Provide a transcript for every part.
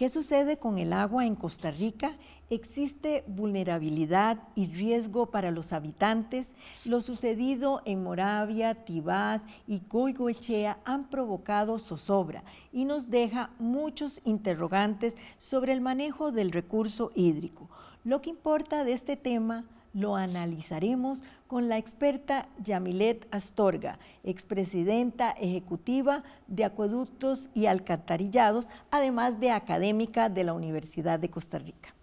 ¿Qué sucede con el agua en Costa Rica? Existe vulnerabilidad y riesgo para los habitantes. Lo sucedido en Moravia, Tibás y Goigoechea han provocado zozobra y nos deja muchos interrogantes sobre el manejo del recurso hídrico. Lo que importa de este tema lo analizaremos con la experta Yamilet Astorga, expresidenta ejecutiva de Acueductos y Alcantarillados, además de académica de la Universidad de Costa Rica.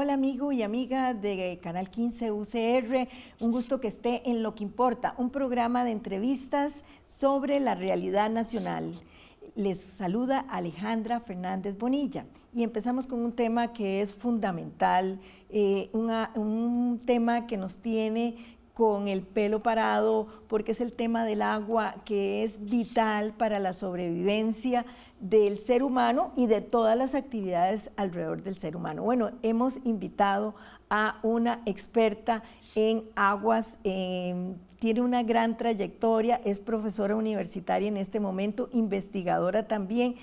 Hola amigo y amiga de Canal 15 UCR, un gusto que esté en Lo que Importa, un programa de entrevistas sobre la realidad nacional. Les saluda Alejandra Fernández Bonilla y empezamos con un tema que es fundamental, eh, un tema que nos tiene con el pelo parado, porque es el tema del agua que es vital para la sobrevivencia del ser humano y de todas las actividades alrededor del ser humano. Bueno, hemos invitado a una experta en aguas, em, tiene una gran trayectoria, es profesora universitaria en este momento, investigadora también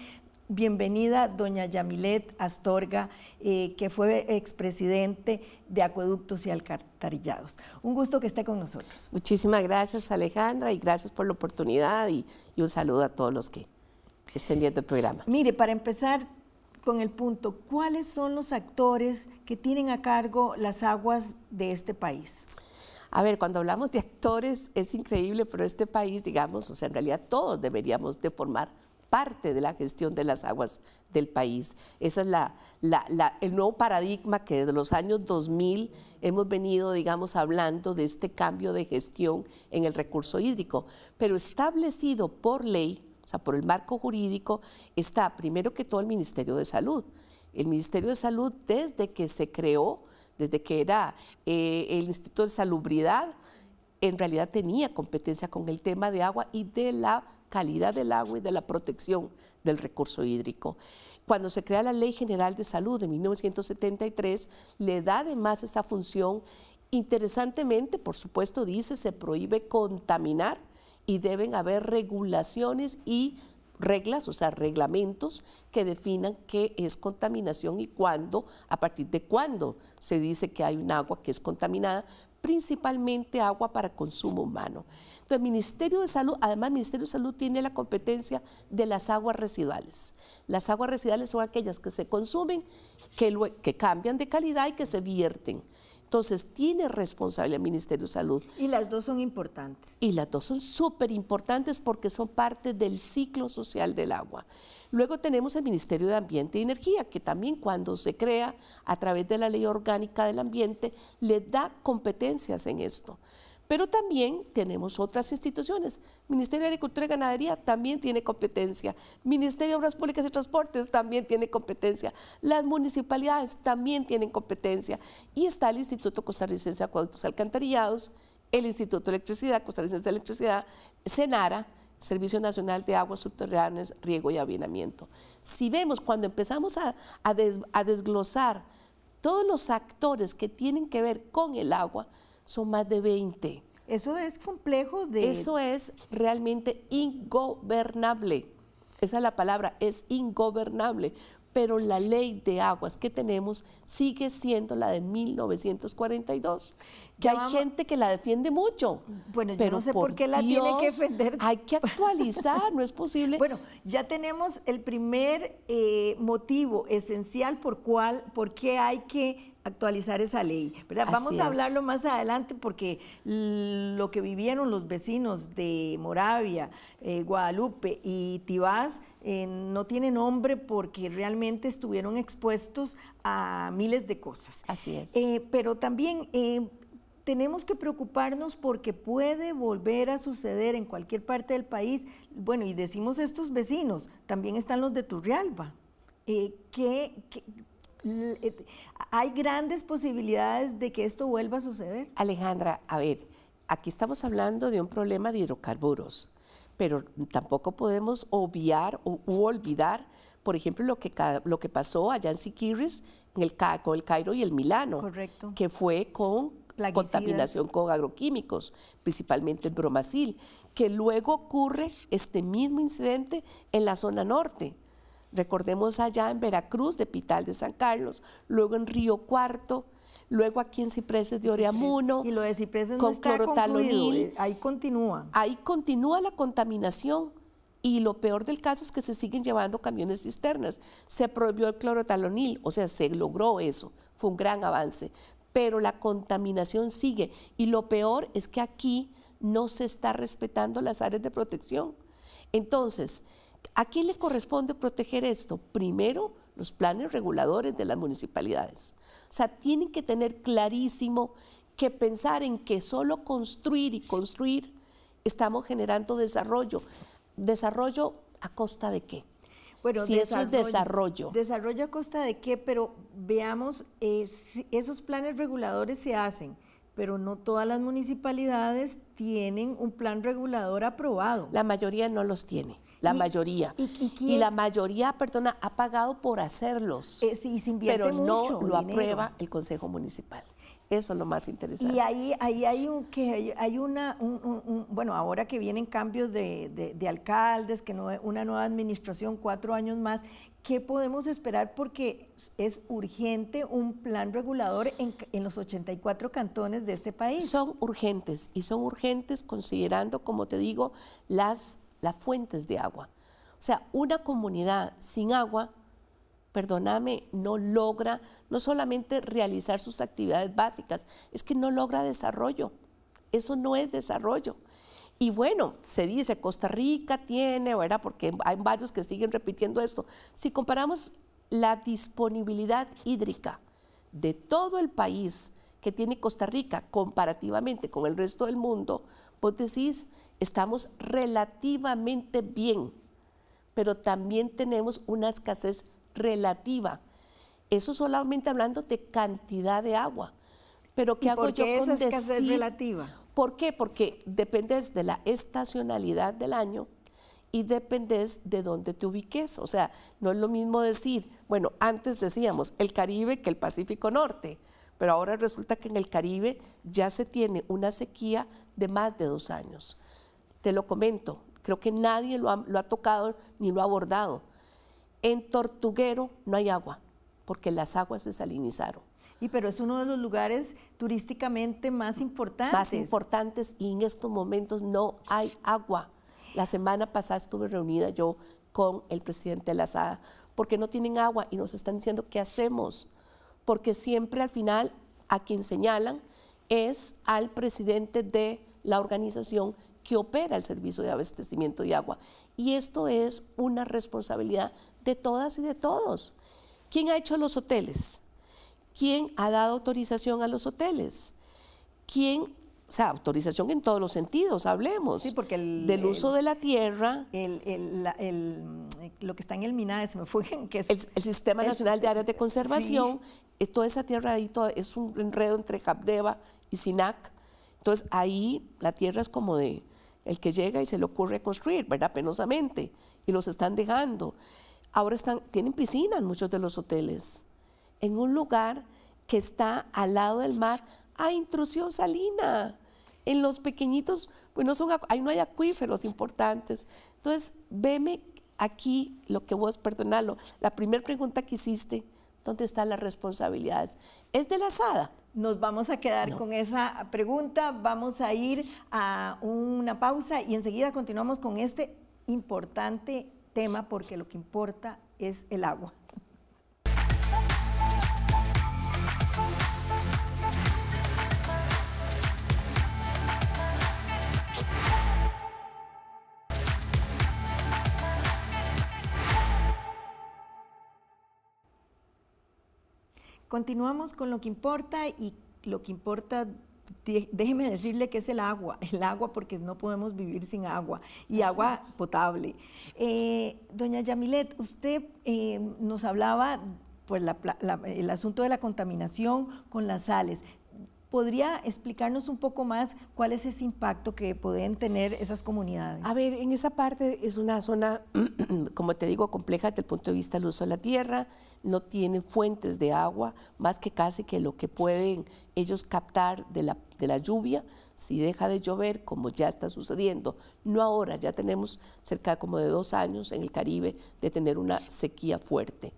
bienvenida doña Yamilet Astorga, eh, que fue expresidente de Acueductos y Alcantarillados. Un gusto que esté con nosotros. Muchísimas gracias Alejandra y gracias por la oportunidad y, y un saludo a todos los que estén viendo el programa. Mire, para empezar con el punto, ¿cuáles son los actores que tienen a cargo las aguas de este país? A ver, cuando hablamos de actores es increíble, pero este país, digamos, o sea, en realidad todos deberíamos de formar parte de la gestión de las aguas del país. Ese es la, el nuevo paradigma que desde los años 2000 hemos venido, digamos, hablando de este cambio de gestión en el recurso hídrico, pero establecido por ley, o sea, por el marco jurídico, está primero que todo el Ministerio de Salud. El Ministerio de Salud, desde que se creó, desde que era eh, el Instituto de Salubridad, en realidad tenía competencia con el tema de agua y de la calidad del agua y de la protección del recurso hídrico. Cuando se crea la Ley General de Salud de 1973, le da además esa función. Interesantemente, por supuesto, dice, se prohíbe contaminar y deben haber regulaciones y reglas, o sea, reglamentos que definan qué es contaminación y cuándo, a partir de cuándo se dice que hay un agua que es contaminada, principalmente agua para consumo humano. Entonces, el Ministerio de Salud, además el Ministerio de Salud tiene la competencia de las aguas residuales. Las aguas residuales son aquellas que se consumen, que, que cambian de calidad y que se vierten. Entonces, tiene responsable el Ministerio de Salud. Y las dos son importantes. Y las dos son súper importantes porque son parte del ciclo social del agua. Luego tenemos el Ministerio de Ambiente y Energía, que también cuando se crea a través de la Ley Orgánica del Ambiente, le da competencias en esto. Pero también tenemos otras instituciones. Ministerio de Agricultura y Ganadería también tiene competencia. Ministerio de Obras Públicas y Transportes también tiene competencia. Las municipalidades también tienen competencia. Y está el Instituto Costarricense de Acuaductos Alcantarillados, el Instituto de Electricidad, Costarricense de Electricidad, Senara, Servicio Nacional de Aguas Subterráneas, Riego y Avinamiento. Si vemos cuando empezamos a, a desglosar todos los actores que tienen que ver con el agua, son más de 20. Eso es complejo de... Eso es realmente ingobernable. Esa es la palabra, es ingobernable. Pero la ley de aguas que tenemos sigue siendo la de 1942, que hay gente que la defiende mucho. Bueno, yo no sé por, qué la tiene que defender. Hay que actualizar, no es posible. Bueno, ya tenemos el primer eh, motivo esencial por cual, por qué hay que actualizar esa ley. Vamos a hablarlo más adelante porque lo que vivieron los vecinos de Moravia, eh, Guadalupe y Tibás eh, no tiene nombre porque realmente estuvieron expuestos a miles de cosas. Así es. Eh, pero también tenemos que preocuparnos porque puede volver a suceder en cualquier parte del país. Bueno, y decimos estos vecinos, también están los de Turrialba. que, eh, ¿Hay grandes posibilidades de que esto vuelva a suceder? Alejandra, a ver, aquí estamos hablando de un problema de hidrocarburos, pero tampoco podemos obviar o, u olvidar, por ejemplo, lo que, lo que pasó allá en Kiris en el, con el Cairo y el Milano, que fue con la contaminación con agroquímicos, principalmente el bromacil, que luego ocurre este mismo incidente en la zona norte. Recordemos allá en Veracruz, de Pital de San Carlos, luego en Río Cuarto, luego aquí en Cipreses de Oreamuno. Y lo de Cipreses con no clorotalonil. Eh, ahí continúa. Ahí continúa la contaminación. Y lo peor del caso es que se siguen llevando camiones cisternas. Se prohibió el clorotalonil, o sea, se logró eso. Fue un gran avance. Pero la contaminación sigue. Y lo peor es que aquí no se está respetando las áreas de protección. Entonces, ¿A quién le corresponde proteger esto? Primero, los planes reguladores de las municipalidades. O sea, tienen que tener clarísimo que pensar en que solo construir y construir estamos generando desarrollo. ¿Desarrollo a costa de qué? Bueno, si eso es desarrollo. ¿Desarrollo a costa de qué? Pero veamos, eh, esos planes reguladores se hacen, pero no todas las municipalidades tienen un plan regulador aprobado. La mayoría no los tiene. La mayoría. Y, la mayoría, perdona, ha pagado por hacerlos. Eh, pero no lo aprueba el Consejo Municipal. Eso es lo más interesante. Y ahí, ahí hay un que hay una bueno ahora que vienen cambios de, alcaldes, que no, una nueva administración cuatro años más. ¿Qué podemos esperar? Porque es urgente un plan regulador en, en los 84 cantones de este país. Son urgentes y son urgentes considerando, como te digo, las las fuentes de agua. O sea, una comunidad sin agua, perdóname, no logra no solamente realizar sus actividades básicas, es que no logra desarrollo. Eso no es desarrollo. Y bueno, se dice, Costa Rica tiene, ¿verdad? Porque hay varios que siguen repitiendo esto. Si comparamos la disponibilidad hídrica de todo el país, que tiene Costa Rica comparativamente con el resto del mundo, vos decís, estamos relativamente bien, pero también tenemos una escasez relativa. Eso solamente hablando de cantidad de agua. Pero ¿qué hago por qué yo con esa escasez relativa? ¿Por qué? Porque dependes de la estacionalidad del año y dependes de dónde te ubiques. O sea, no es lo mismo decir, bueno, antes decíamos el Caribe que el Pacífico Norte pero ahora resulta que en el Caribe ya se tiene una sequía de más de dos años. Te lo comento, creo que nadie lo ha, tocado ni lo ha abordado. En Tortuguero no hay agua, porque las aguas se salinizaron. Y pero es uno de los lugares turísticamente más importantes. Más importantes y en estos momentos no hay agua. La semana pasada estuve reunida yo con el presidente de la SADA porque no tienen agua y nos están diciendo qué hacemos porque siempre al final a quien señalan es al presidente de la organización que opera el servicio de abastecimiento de agua. Y esto es una responsabilidad de todas y de todos. ¿Quién ha hecho los hoteles? ¿Quién ha dado autorización a los hoteles? ¿Quién o sea, autorización en todos los sentidos, hablemos. Sí, porque el, del uso de la tierra. lo que está en el Miná, se me fue, que es... El, Sistema Nacional de Áreas de Conservación, eh, toda esa tierra ahí es un enredo entre Capdeva y SINAC. Entonces ahí la tierra es como de el que llega y se le ocurre construir, ¿verdad? Penosamente. Y los están dejando. Ahora están, tienen piscinas muchos de los hoteles. En un lugar que está al lado del mar, hay intrusión salina. En los pequeñitos, pues no son, ahí no hay acuíferos importantes. Entonces, veme aquí lo que vos, perdonalo, la primera pregunta que hiciste, ¿dónde están las responsabilidades? ¿Es de la SADA? Nos vamos a quedar con esa pregunta, vamos a ir a una pausa y enseguida continuamos con este importante tema porque lo que importa es el agua. Continuamos con lo que importa y lo que importa déjeme decirle que es el agua, el agua porque no podemos vivir sin agua y agua potable. Eh, doña Yamilet, usted eh, nos hablaba pues el asunto de la contaminación con las sales. ¿Podría explicarnos un poco más cuál es ese impacto que pueden tener esas comunidades? A ver, en esa parte es una zona, como te digo, compleja desde el punto de vista del uso de la tierra, no tienen fuentes de agua, más que casi que lo que pueden ellos captar de la, de la lluvia, si deja de llover, como ya está sucediendo, no ahora, ya tenemos cerca como de dos años en el Caribe de tener una sequía fuerte.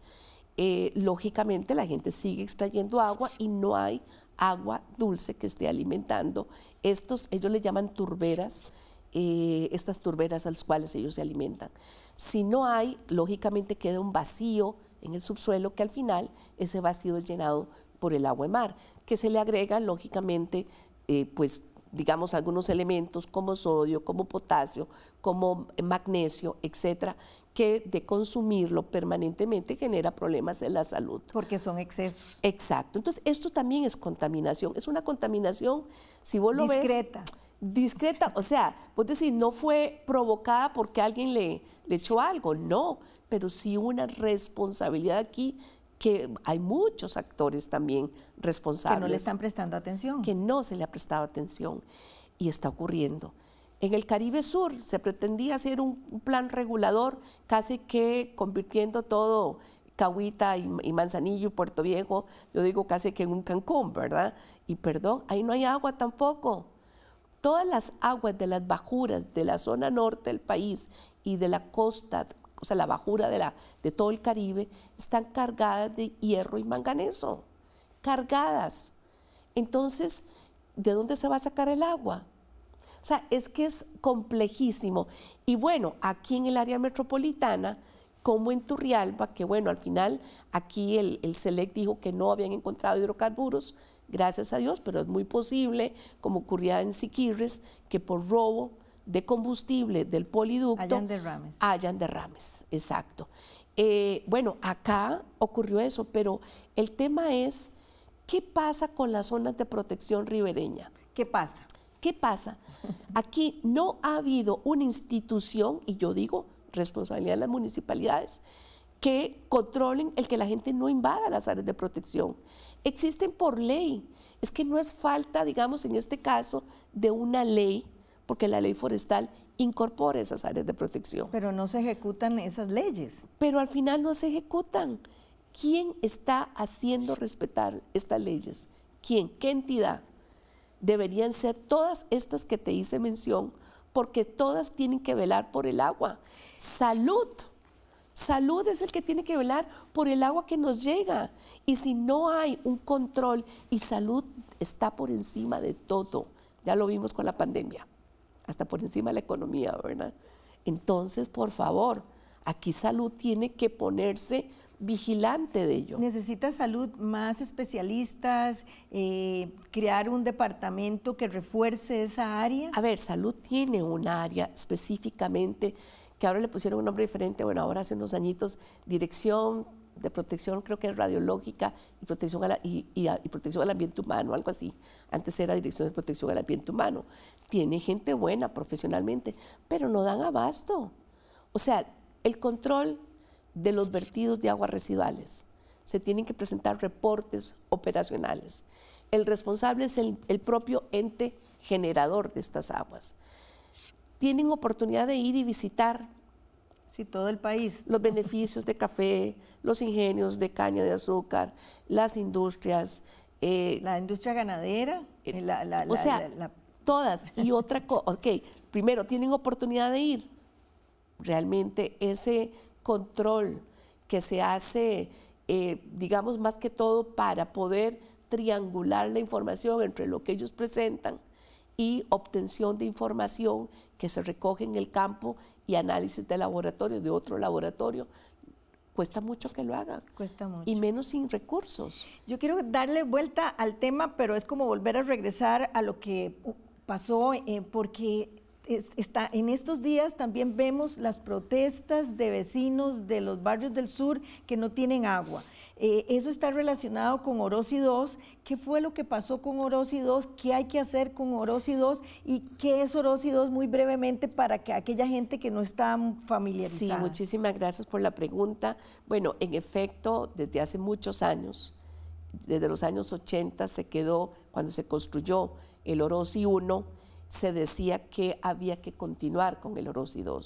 Eh, lógicamente la gente sigue extrayendo agua y no hay agua dulce que esté alimentando estos, ellos le llaman turberas, eh, estas turberas a las cuales ellos se alimentan. Si no hay, lógicamente queda un vacío en el subsuelo que al final ese vacío es llenado por el agua de mar, que se le agrega lógicamente eh, pues digamos, algunos elementos como sodio, como potasio, como magnesio, etcétera, que de consumirlo permanentemente genera problemas en la salud. Porque son excesos. Exacto. Entonces, esto también es contaminación. Es una contaminación, si vos lo ves. Discreta. Discreta. o sea, vos decís, no fue provocada porque alguien le, le echó algo. No, pero sí una responsabilidad aquí que hay muchos actores también responsables. Que no le están prestando atención. Que no se le ha prestado atención y está ocurriendo. En el Caribe Sur se pretendía hacer un, plan regulador, casi que convirtiendo todo Cahuita y, Manzanillo y Puerto Viejo, yo digo casi que en un Cancún, ¿verdad? Y perdón, ahí no hay agua tampoco. Todas las aguas de las bajuras de la zona norte del país y de la costa o sea, la bajura de, la, de todo el Caribe, están cargadas de hierro y manganeso, cargadas. Entonces, ¿de dónde se va a sacar el agua? O sea, es que es complejísimo. Y bueno, aquí en el área metropolitana, como en Turrialba, que bueno, al final aquí el, el SELEC dijo que no habían encontrado hidrocarburos, gracias a Dios, pero es muy posible, como ocurría en Siquirres, que por robo de combustible del poliducto hayan derrames. Hayan derrames, exacto. Eh, bueno, acá ocurrió eso, pero el tema es, ¿qué pasa con las zonas de protección ribereña? ¿Qué pasa? ¿Qué pasa? Aquí no ha habido una institución, y yo digo responsabilidad de las municipalidades, que controlen el que la gente no invada las áreas de protección. Existen por ley. Es que no es falta, digamos, en este caso, de una ley porque la ley forestal incorpora esas áreas de protección. Pero no se ejecutan esas leyes. Pero al final no se ejecutan. ¿Quién está haciendo respetar estas leyes? ¿Quién? ¿Qué entidad? Deberían ser todas estas que te hice mención, porque todas tienen que velar por el agua. Salud. Salud es el que tiene que velar por el agua que nos llega. Y si no hay un control, y salud está por encima de todo, ya lo vimos con la pandemia hasta por encima de la economía, ¿verdad? Entonces, por favor, aquí salud tiene que ponerse vigilante de ello. Necesita salud más especialistas, eh, crear un departamento que refuerce esa área. A ver, salud tiene un área específicamente que ahora le pusieron un nombre diferente, bueno, ahora hace unos añitos, dirección de protección, creo que es radiológica y protección, protección al ambiente humano, algo así. Antes era Dirección de Protección al Ambiente Humano. Tiene gente buena profesionalmente, pero no dan abasto. O sea, el control de los vertidos de aguas residuales. Se tienen que presentar reportes operacionales. El responsable es el, el propio ente generador de estas aguas. Tienen oportunidad de ir y visitar Sí, todo el país. Los beneficios de café, los ingenios de caña de azúcar, las industrias. Eh, la industria ganadera. Eh, eh, la, o sea, todas. Y otra cosa, ok, primero, tienen oportunidad de ir. Realmente ese control que se hace, digamos, más que todo para poder triangular la información entre lo que ellos presentan y obtención de información que se recoge en el campo y análisis de laboratorio, de otro laboratorio, cuesta mucho que lo haga Cuesta mucho. Y menos sin recursos. Yo quiero darle vuelta al tema, pero es como volver a regresar a lo que pasó, eh, porque está, en estos días también vemos las protestas de vecinos de los barrios del sur que no tienen agua. Eh, eso está relacionado con Orosi II. ¿Qué fue lo que pasó con Orosi II? ¿Qué hay que hacer con Orosi II? ¿Y qué es Orosi II? muy brevemente para que aquella gente que no está familiarizada? Sí, muchísimas gracias por la pregunta. Bueno, en efecto, desde hace muchos años, desde los años 80 se quedó, cuando se construyó el Orosi 1, se decía que había que continuar con el Orosi II,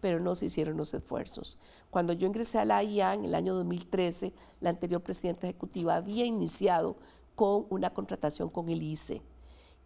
pero no se hicieron los esfuerzos. Cuando yo ingresé a la IA en el año 2013, la anterior presidenta ejecutiva había iniciado con una contratación con el ICE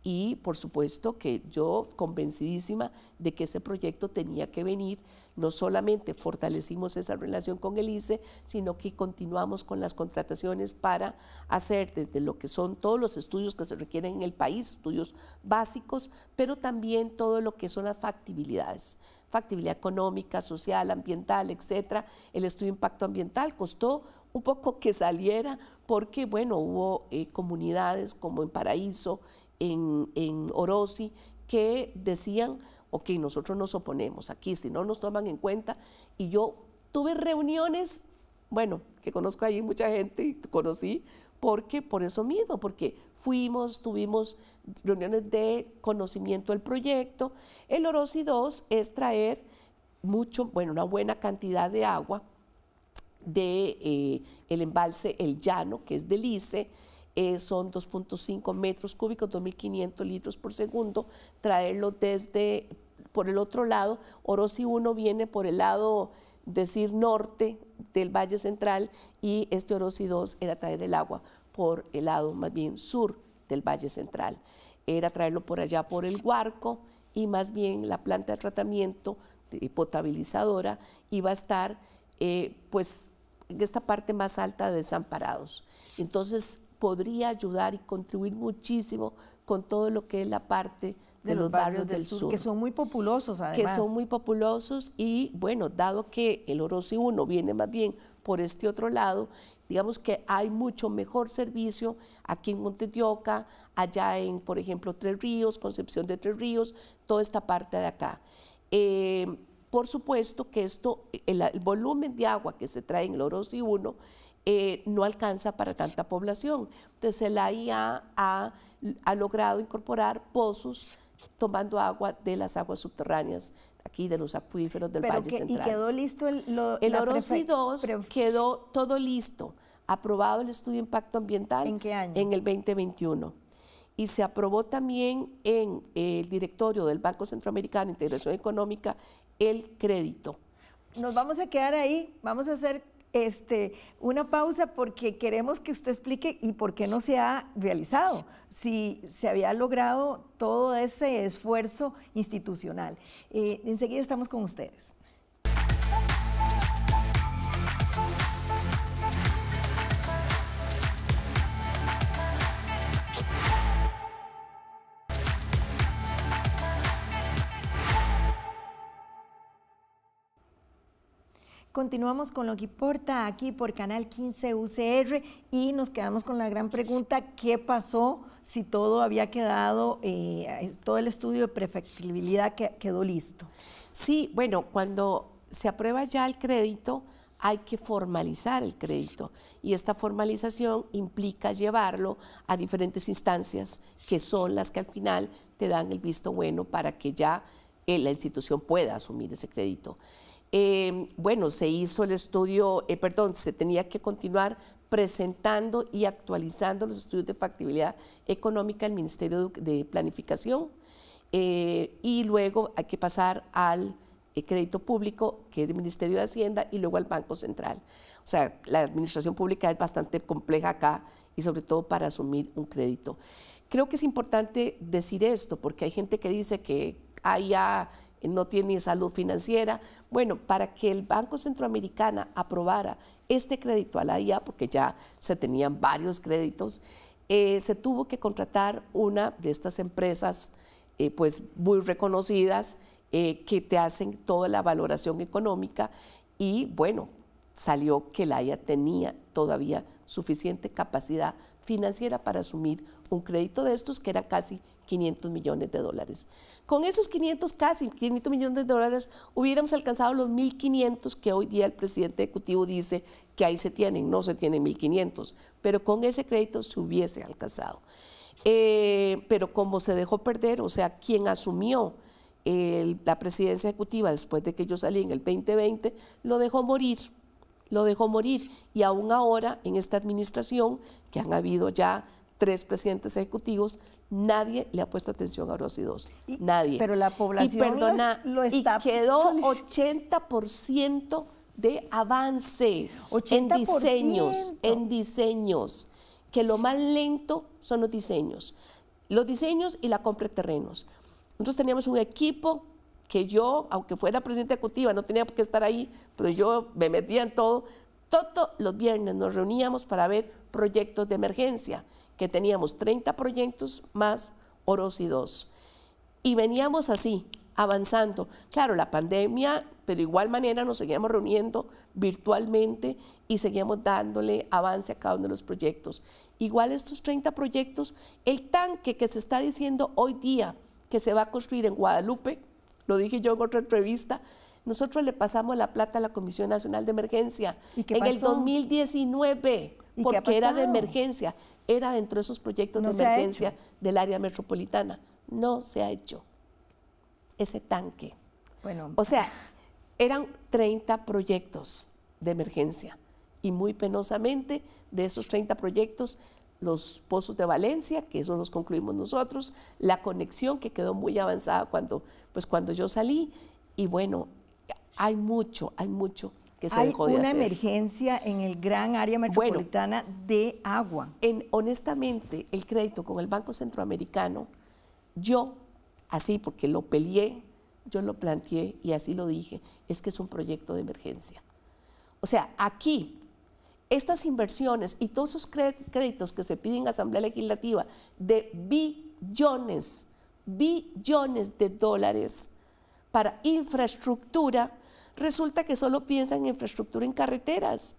y por supuesto que yo convencidísima de que ese proyecto tenía que venir, no solamente fortalecimos esa relación con el ICE, sino que continuamos con las contrataciones para hacer desde lo que son todos los estudios que se requieren en el país, estudios básicos, pero también todo lo que son las factibilidades, factibilidad económica, social, ambiental, etcétera. El estudio de impacto ambiental costó un poco que saliera porque, bueno, hubo eh, comunidades como en Paraíso, en, Orosi que decían, ok, nosotros nos oponemos aquí, si no nos toman en cuenta. Y yo tuve reuniones, bueno, que conozco ahí mucha gente y conocí, porque por eso miedo porque fuimos, tuvimos reuniones de conocimiento del proyecto. El Orosi 2 es traer mucho, bueno, una buena cantidad de agua de eh, el embalse El Llano, que es del ICE, eh, son 2.5 metros cúbicos, 2.500 litros por segundo, traerlo desde por el otro lado, Orosi 1 viene por el lado decir norte del Valle Central y este Orosi 2 era traer el agua por el lado más bien sur del Valle Central. Era traerlo por allá por el Huarco y más bien la planta de tratamiento potabilizadora iba a estar eh, pues en esta parte más alta de Desamparados. Entonces podría ayudar y contribuir muchísimo con todo lo que es la parte de, los, barrios, del, sur, Que son muy populosos, además. Que son muy populosos y, bueno, dado que el Orosi 1 viene más bien por este otro lado, digamos que hay mucho mejor servicio aquí en Montedioca, allá en, por ejemplo, Tres Ríos, Concepción de Tres Ríos, toda esta parte de acá. Eh, por supuesto que esto, el, volumen de agua que se trae en el Orosi 1 eh, no alcanza para tanta población. Entonces el AIA ha, logrado incorporar pozos tomando agua de las aguas subterráneas aquí de los acuíferos del Valle Central. Y quedó listo el, lo, el 2 quedó todo listo, aprobado el estudio de impacto ambiental ¿En, qué año? en el 2021. Y se aprobó también en el directorio del Banco Centroamericano de Integración Económica el crédito. Nos vamos a quedar ahí, vamos a hacer este, una pausa porque queremos que usted explique y por qué no se ha realizado, si se había logrado todo ese esfuerzo institucional. Eh, enseguida estamos con ustedes. Continuamos con lo que importa aquí por Canal 15 UCR y nos quedamos con la gran pregunta, ¿qué pasó si todo había quedado, eh, todo el estudio de prefectibilidad quedó listo? Sí, bueno, cuando se aprueba ya el crédito, hay que formalizar el crédito y esta formalización implica llevarlo a diferentes instancias que son las que al final te dan el visto bueno para que ya eh, la institución pueda asumir ese crédito. Em, bueno, se hizo el estudio, eh, perdón, se tenía que continuar presentando y actualizando los estudios de factibilidad económica al Ministerio de Planificación eh, y luego hay que pasar al eh, crédito público, que es el Ministerio de Hacienda, y luego al Banco Central. O sea, la administración pública es bastante compleja acá y sobre todo para asumir un crédito. Creo que es importante decir esto porque hay gente que dice que haya ah, no tiene salud financiera. Bueno, para que el Banco Centroamericana aprobara este crédito a la IA, porque ya se tenían varios créditos, eh, se tuvo que contratar una de estas empresas eh, pues muy reconocidas eh, que te hacen toda la valoración económica y bueno, salió que la IA tenía todavía suficiente capacidad financiera para asumir un crédito de estos que era casi 500 millones de dólares. Con esos 500, casi 500 millones de dólares, hubiéramos alcanzado los 1.500 que hoy día el presidente ejecutivo dice que ahí se tienen, no se tienen 1.500, pero con ese crédito se hubiese alcanzado. Eh, pero como se dejó perder, o sea, quien asumió la presidencia ejecutiva después de que yo salí en el 2020, lo dejó morir lo dejó morir y aún ahora en esta administración, que han habido ya tres presidentes ejecutivos, nadie le ha puesto atención a los II. Nadie. Pero la población y perdona, lo, y quedó 80% de avance en diseños, en diseños, que lo más lento son los diseños. Los diseños y la compra de terrenos. Nosotros teníamos un equipo que yo, aunque fuera presidenta ejecutiva, no tenía por qué estar ahí, pero yo me metía en todo. Todos los viernes nos reuníamos para ver proyectos de emergencia, que teníamos 30 proyectos más Oros y dos. Y veníamos así, avanzando. Claro, la pandemia, pero igual manera nos seguíamos reuniendo virtualmente y seguíamos dándole avance a cada uno de los proyectos. Igual estos 30 proyectos, el tanque que se está diciendo hoy día que se va a construir en Guadalupe, lo dije yo en otra entrevista, nosotros le pasamos la plata a la Comisión Nacional de Emergencia en el 2019, porque era de emergencia, era dentro de esos proyectos de emergencia del área metropolitana. No se ha hecho ese tanque. Bueno, o sea, eran 30 proyectos de emergencia y muy penosamente de esos 30 proyectos, los pozos de Valencia, que eso los concluimos nosotros, la conexión que quedó muy avanzada cuando, pues cuando yo salí, y bueno, hay mucho, hay mucho que se dejó de hacer. Hay una emergencia en el gran área metropolitana de agua. En, honestamente, el crédito con el Banco Centroamericano, yo, así porque lo peleé, yo lo planteé y así lo dije, es que es un proyecto de emergencia. O sea, aquí estas inversiones y todos esos créditos que se piden en Asamblea Legislativa de billones, billones de dólares para infraestructura, resulta que solo piensan en infraestructura en carreteras.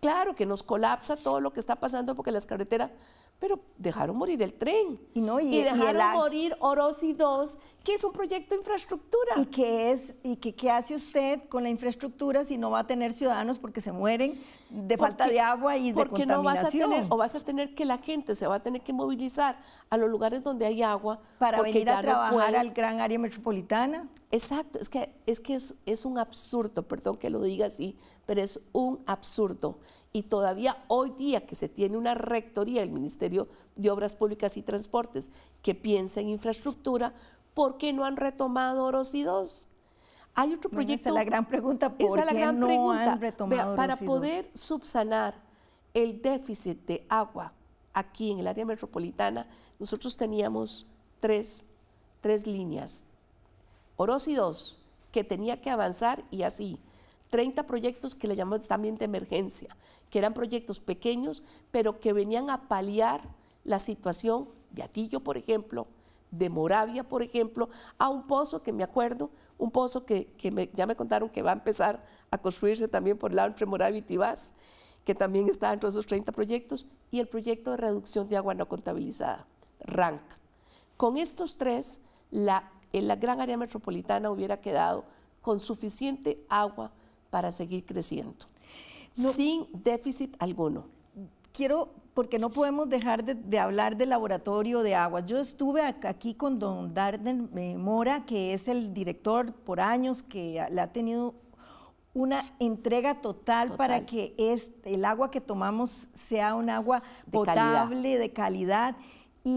Claro que nos colapsa todo lo que está pasando porque las carreteras, pero dejaron morir el tren. Y, no, morir y dejaron y Dos, 2, que es un proyecto de infraestructura. ¿Y qué es, y qué, qué hace usted con la infraestructura si no va a tener ciudadanos porque se mueren de falta de agua y de porque contaminación? Porque no vas a tener, o vas a tener que la gente se va a tener que movilizar a los lugares donde hay agua. Para venir a trabajar al gran área metropolitana. Exacto, es que, es, que es, un absurdo, perdón que lo diga así, pero es un absurdo. Y todavía hoy día que se tiene una rectoría el Ministerio de Obras Públicas y Transportes que piensa en infraestructura, ¿por qué no han retomado Oros y dos? Hay otro proyecto. esa es la gran pregunta. ¿por no para poder subsanar el déficit de agua aquí en el área metropolitana, nosotros teníamos tres, tres líneas, orosidos que tenía que avanzar y así. 30 proyectos que le llamamos también de emergencia, que eran proyectos pequeños, pero que venían a paliar la situación de Atillo, por ejemplo, de Moravia, por ejemplo, a un pozo que me acuerdo, un pozo que, ya me contaron que va a empezar a construirse también por la entre Moravia y Tibás, que también está entre esos 30 proyectos, y el proyecto de reducción de agua no contabilizada, rank Con estos tres, la en la gran área metropolitana hubiera quedado con suficiente agua para seguir creciendo, sin déficit alguno. Quiero, porque no podemos dejar de, hablar del laboratorio de agua. Yo estuve aquí con don Darden eh, Mora, que es el director por años, que le ha tenido una entrega total, para que este, el agua que tomamos sea un agua potable, de calidad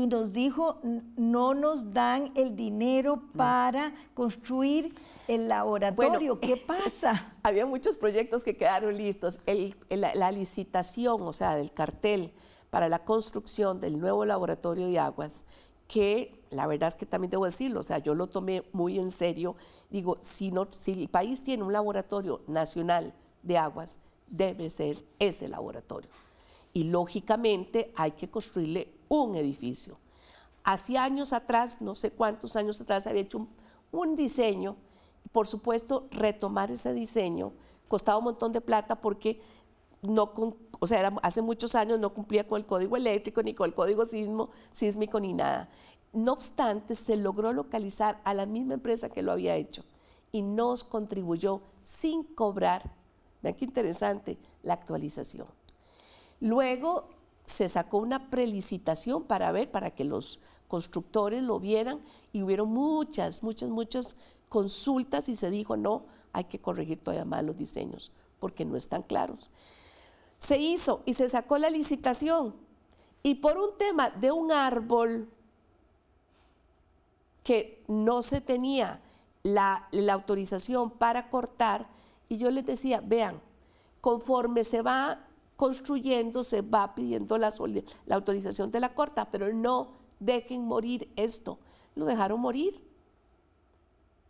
y nos dijo, no nos dan el dinero mm. para construir el laboratorio. ¿Qué pasa? Había muchos proyectos que quedaron listos. El, la, licitación, o sea, del cartel para la construcción del nuevo laboratorio de aguas, que la verdad es que también debo decirlo, o sea, yo lo tomé muy en serio. Digo, si, si el país tiene un laboratorio nacional de aguas, debe ser ese laboratorio. Y lógicamente hay que construirle un edificio. hacía años atrás, no sé cuántos años atrás, había hecho un, diseño. Por supuesto, retomar ese diseño costaba un montón de plata porque no o sea, hace muchos años no cumplía con el código eléctrico, ni con el código sismo, sísmico, ni nada. No obstante, se logró localizar a la misma empresa que lo había hecho y nos contribuyó sin cobrar, vean qué interesante, la actualización. Luego se sacó una prelicitación para ver, para que los constructores lo vieran y hubieron muchas, muchas, muchas consultas y se dijo, no, hay que corregir todavía más los diseños porque no están claros. Se hizo y se sacó la licitación y por un tema de un árbol que no se tenía la, la autorización para cortar, y yo les decía, vean, conforme se va construyéndose, va pidiendo la, la autorización de la corte, pero no dejen morir esto. Lo dejaron morir.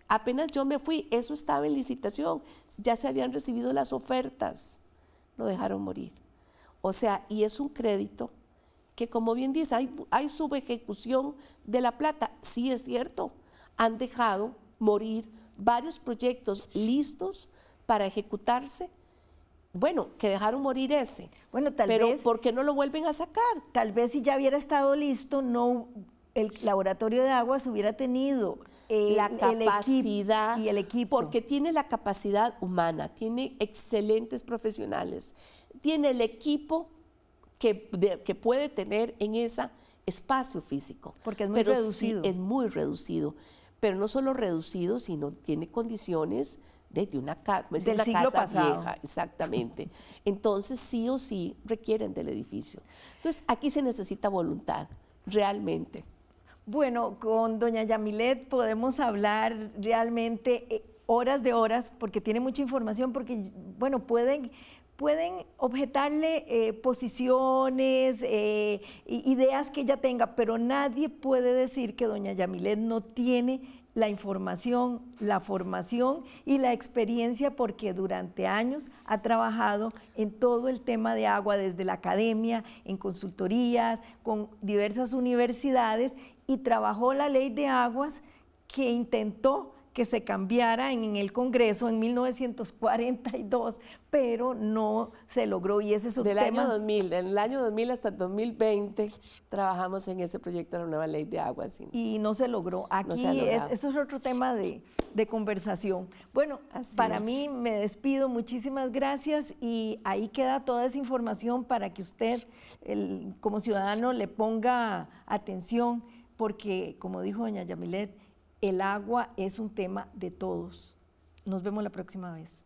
Apenas yo me fui, eso estaba en licitación, ya se habían recibido las ofertas, lo dejaron morir. O sea, y es un crédito que como bien dice, hay, hay subejecución de la plata. Sí es cierto, han dejado morir varios proyectos listos para ejecutarse bueno, que dejaron morir ese. Bueno, tal vez. Pero ¿por qué no lo vuelven a sacar? Tal vez si ya hubiera estado listo, no el laboratorio de aguas hubiera tenido la capacidad y el equipo. Porque tiene la capacidad humana, tiene excelentes profesionales, tiene el equipo que, que puede tener en ese espacio físico. Porque es muy reducido. es muy reducido. Pero no solo reducido, sino tiene condiciones desde una, casa vieja, exactamente. Entonces sí o sí requieren del edificio. Entonces aquí se necesita voluntad, realmente. Bueno, con doña Yamilet podemos hablar realmente eh, horas de horas porque tiene mucha información, porque, bueno, pueden pueden objetarle eh, posiciones, eh, ideas que ella tenga, pero nadie puede decir que doña Yamilet no tiene la información, la formación y la experiencia porque durante años ha trabajado en todo el tema de agua desde la academia, en consultorías, con diversas universidades y trabajó la ley de aguas que intentó que se cambiara en el Congreso en 1942, pero no se logró y ese es un Del año 2000, del año 2000 hasta 2020 trabajamos en ese proyecto de la nueva ley de aguas. Y, no, se logró. Aquí eso es otro tema de, de conversación. Bueno, para mí me despido, muchísimas gracias y ahí queda toda esa información para que usted el, como ciudadano le ponga atención porque, como dijo doña Yamilet, el agua es un tema de todos. Nos vemos la próxima vez.